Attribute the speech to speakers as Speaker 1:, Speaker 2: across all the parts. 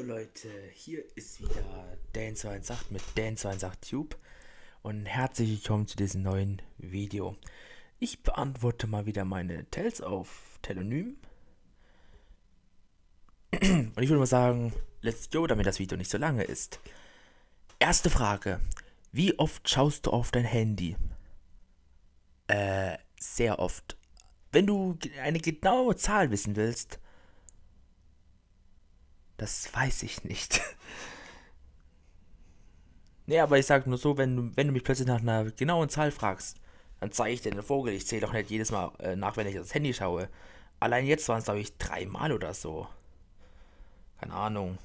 Speaker 1: Hallo Leute, hier ist wieder Dan218 mit Dan218Tube und herzlich willkommen zu diesem neuen Video. Ich beantworte mal wieder meine Tells auf Telonym. Und ich würde mal sagen, let's go, damit das Video nicht so lange ist. Erste Frage. Wie oft schaust du auf dein Handy? Äh, sehr oft. Wenn du eine genaue Zahl wissen willst, das weiß ich nicht. nee, aber ich sag nur so, wenn du, wenn du mich plötzlich nach einer genauen Zahl fragst, dann zeige ich dir den Vogel. Ich zähle doch nicht jedes Mal äh, nach, wenn ich das Handy schaue. Allein jetzt waren es, glaube ich, dreimal oder so. Keine Ahnung.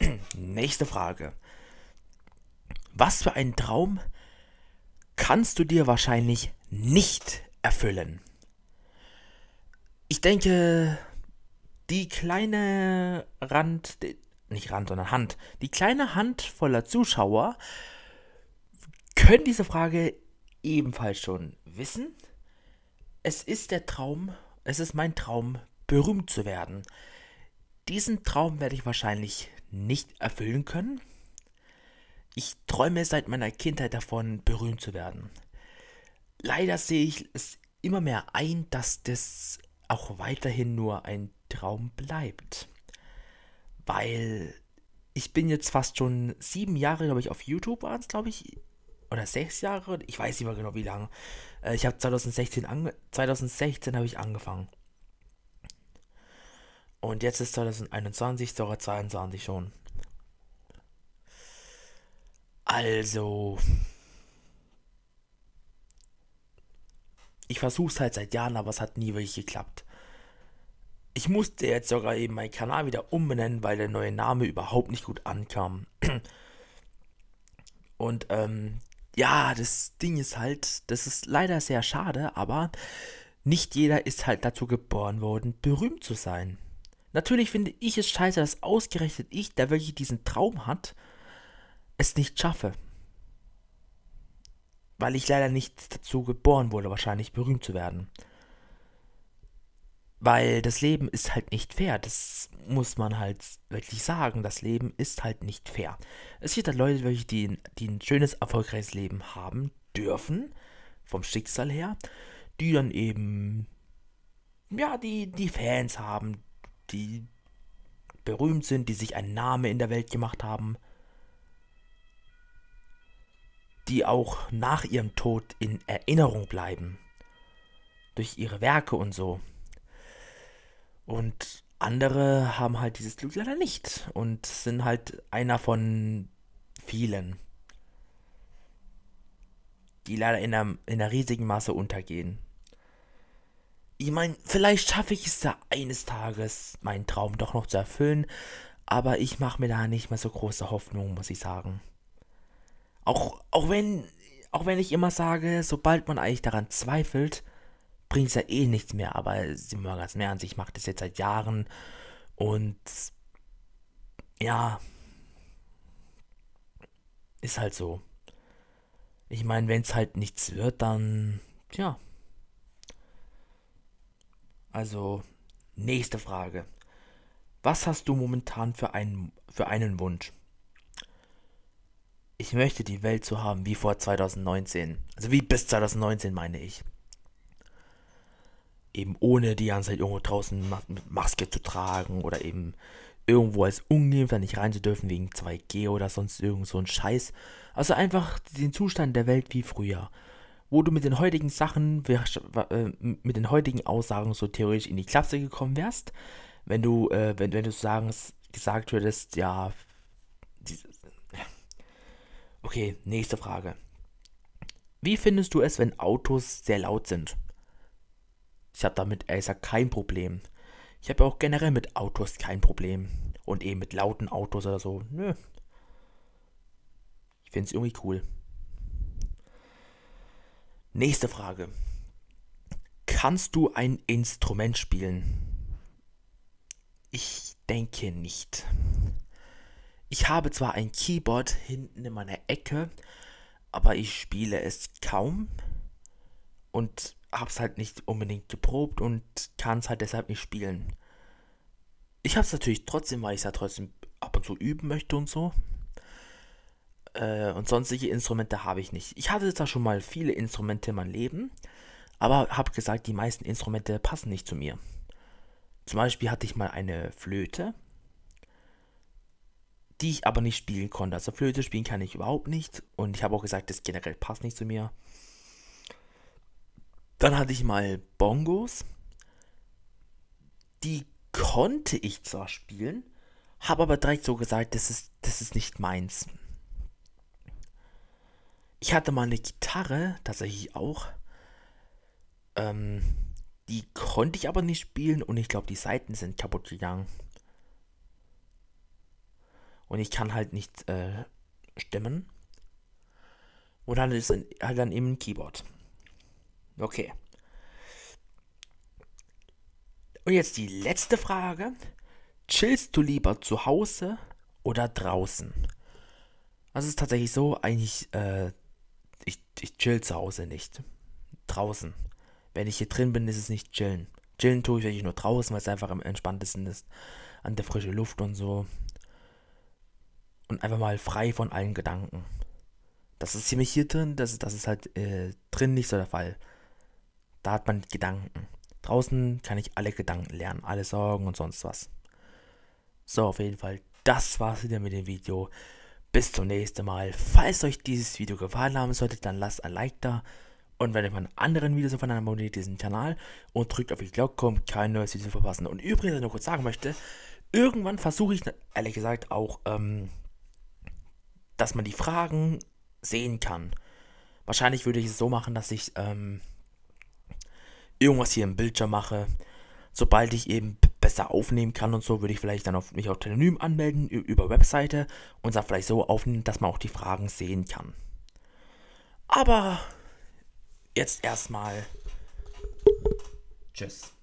Speaker 1: Nächste Frage. Was für einen Traum kannst du dir wahrscheinlich nicht erfüllen? Ich denke, die kleine Rand, nicht Rand, sondern Hand, die kleine Hand voller Zuschauer können diese Frage ebenfalls schon wissen. Es ist der Traum, es ist mein Traum, berühmt zu werden. Diesen Traum werde ich wahrscheinlich nicht erfüllen können. Ich träume seit meiner Kindheit davon, berühmt zu werden. Leider sehe ich es immer mehr ein, dass das auch weiterhin nur ein Traum bleibt. Weil ich bin jetzt fast schon sieben Jahre, glaube ich, auf YouTube waren es, glaube ich, oder sechs Jahre, ich weiß nicht mehr genau wie lange. Äh, ich habe 2016, ange 2016 habe ich angefangen. Und jetzt ist 2021, sogar 22 schon. Also, ich versuche es halt seit Jahren, aber es hat nie wirklich geklappt. Ich musste jetzt sogar eben meinen Kanal wieder umbenennen, weil der neue Name überhaupt nicht gut ankam. Und ähm, ja, das Ding ist halt, das ist leider sehr schade, aber nicht jeder ist halt dazu geboren worden, berühmt zu sein. Natürlich finde ich es scheiße, dass ausgerechnet ich, der wirklich diesen Traum hat, es nicht schaffe. Weil ich leider nicht dazu geboren wurde, wahrscheinlich berühmt zu werden. Weil das Leben ist halt nicht fair. Das muss man halt wirklich sagen. Das Leben ist halt nicht fair. Es gibt halt Leute, welche, die, die ein schönes, erfolgreiches Leben haben dürfen, vom Schicksal her, die dann eben, ja, die, die Fans haben, die berühmt sind, die sich einen Namen in der Welt gemacht haben, die auch nach ihrem Tod in Erinnerung bleiben. Durch ihre Werke und so. Und andere haben halt dieses Glück leider nicht und sind halt einer von vielen, die leider in einer, in einer riesigen Masse untergehen. Ich meine, vielleicht schaffe ich es ja eines Tages, meinen Traum doch noch zu erfüllen, aber ich mache mir da nicht mehr so große Hoffnungen, muss ich sagen. Auch, auch, wenn, auch wenn ich immer sage, sobald man eigentlich daran zweifelt, bringt es ja eh nichts mehr, aber sind mal ganz an sich, ich mache das jetzt seit Jahren und ja, ist halt so. Ich meine, wenn es halt nichts wird, dann tja. Also, nächste Frage. Was hast du momentan für einen, für einen Wunsch? Ich möchte die Welt so haben wie vor 2019. Also wie bis 2019 meine ich eben ohne die ganze Zeit irgendwo draußen Maske zu tragen oder eben irgendwo als ungeimpfter nicht rein zu dürfen wegen 2G oder sonst irgend so ein Scheiß. Also einfach den Zustand der Welt wie früher, wo du mit den heutigen Sachen, äh, mit den heutigen Aussagen so theoretisch in die Klapse gekommen wärst, wenn du, äh, wenn, wenn du sagen, gesagt würdest, ja, Okay, nächste Frage. Wie findest du es, wenn Autos sehr laut sind? Ich habe damit ehrlich kein Problem. Ich habe auch generell mit Autos kein Problem. Und eben mit lauten Autos oder so. Nö. Ich finde es irgendwie cool. Nächste Frage. Kannst du ein Instrument spielen? Ich denke nicht. Ich habe zwar ein Keyboard hinten in meiner Ecke, aber ich spiele es kaum. Und habe es halt nicht unbedingt geprobt und kann es halt deshalb nicht spielen. Ich habe es natürlich trotzdem, weil ich es ja trotzdem ab und zu üben möchte und so. Äh, und sonstige Instrumente habe ich nicht. Ich hatte zwar schon mal viele Instrumente in meinem Leben, aber habe gesagt, die meisten Instrumente passen nicht zu mir. Zum Beispiel hatte ich mal eine Flöte, die ich aber nicht spielen konnte. Also Flöte spielen kann ich überhaupt nicht und ich habe auch gesagt, das generell passt nicht zu mir. Dann hatte ich mal Bongos. Die konnte ich zwar spielen, habe aber direkt so gesagt, das ist, das ist nicht meins. Ich hatte mal eine Gitarre, tatsächlich auch. Ähm, die konnte ich aber nicht spielen und ich glaube, die Seiten sind kaputt gegangen. Und ich kann halt nicht äh, stimmen. Und dann ist halt dann eben ein Keyboard. Okay. Und jetzt die letzte Frage. Chillst du lieber zu Hause oder draußen? Also es ist tatsächlich so, eigentlich, äh, ich, ich chill zu Hause nicht. Draußen. Wenn ich hier drin bin, ist es nicht chillen. Chillen tue ich eigentlich nur draußen, weil es einfach am entspanntesten ist. An der frischen Luft und so. Und einfach mal frei von allen Gedanken. Das ist ziemlich hier drin, das, das ist halt äh, drin nicht so der Fall. Da hat man Gedanken. Draußen kann ich alle Gedanken lernen, alle Sorgen und sonst was. So, auf jeden Fall, das war's wieder mit dem Video. Bis zum nächsten Mal. Falls euch dieses Video gefallen haben sollte, dann lasst ein Like da. Und wenn ihr von anderen Videos von abonniert diesen Kanal und drückt auf die Glocke, um kein neues Video zu verpassen. Und übrigens, was ich noch kurz sagen möchte, irgendwann versuche ich, ehrlich gesagt, auch, ähm, dass man die Fragen sehen kann. Wahrscheinlich würde ich es so machen, dass ich, ähm, irgendwas hier im Bildschirm mache. Sobald ich eben besser aufnehmen kann und so, würde ich vielleicht dann auf mich auch Telonym anmelden über Webseite und dann vielleicht so aufnehmen, dass man auch die Fragen sehen kann. Aber jetzt erstmal. Tschüss.